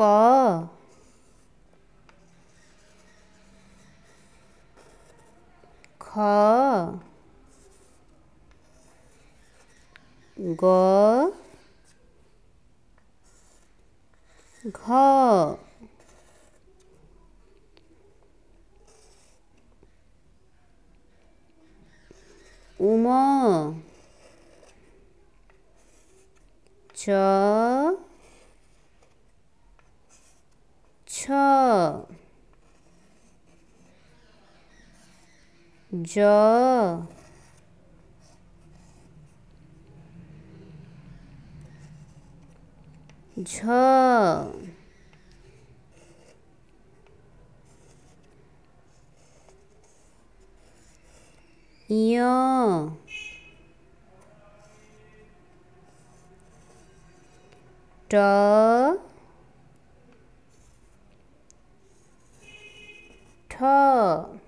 क ख ग घ उम च ज झ ट 呵。